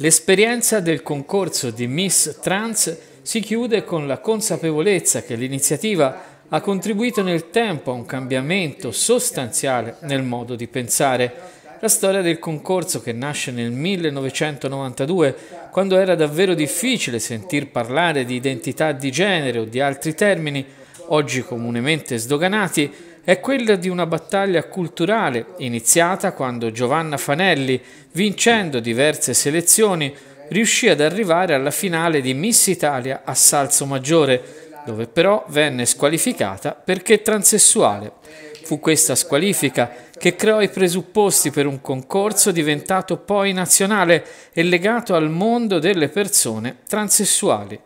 L'esperienza del concorso di Miss Trans si chiude con la consapevolezza che l'iniziativa ha contribuito nel tempo a un cambiamento sostanziale nel modo di pensare. La storia del concorso che nasce nel 1992, quando era davvero difficile sentir parlare di identità di genere o di altri termini, oggi comunemente sdoganati, è quella di una battaglia culturale iniziata quando Giovanna Fanelli, vincendo diverse selezioni, riuscì ad arrivare alla finale di Miss Italia a Salso Maggiore, dove però venne squalificata perché transessuale. Fu questa squalifica che creò i presupposti per un concorso diventato poi nazionale e legato al mondo delle persone transessuali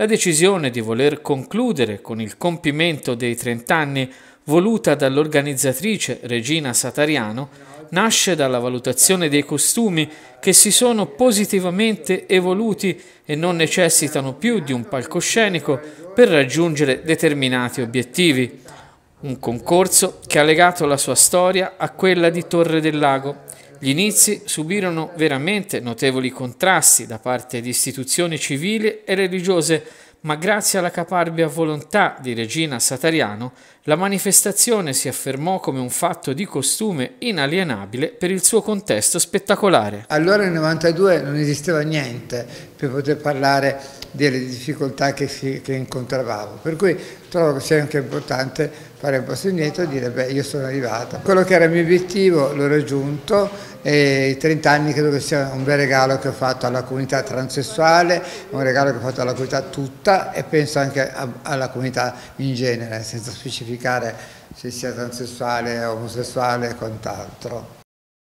la decisione di voler concludere con il compimento dei 30 anni voluta dall'organizzatrice Regina Satariano nasce dalla valutazione dei costumi che si sono positivamente evoluti e non necessitano più di un palcoscenico per raggiungere determinati obiettivi. Un concorso che ha legato la sua storia a quella di Torre del Lago gli inizi subirono veramente notevoli contrasti da parte di istituzioni civili e religiose ma grazie alla caparbia volontà di Regina Satariano, la manifestazione si affermò come un fatto di costume inalienabile per il suo contesto spettacolare. Allora nel 92 non esisteva niente per poter parlare delle difficoltà che, si, che incontravamo, per cui trovo che sia anche importante fare un passo indietro e dire beh io sono arrivata. Quello che era il mio obiettivo l'ho raggiunto e i 30 anni credo che sia un bel regalo che ho fatto alla comunità transessuale, un regalo che ho fatto alla comunità tutta città e penso anche a, alla comunità in genere, senza specificare se sia transessuale, omosessuale e quant'altro.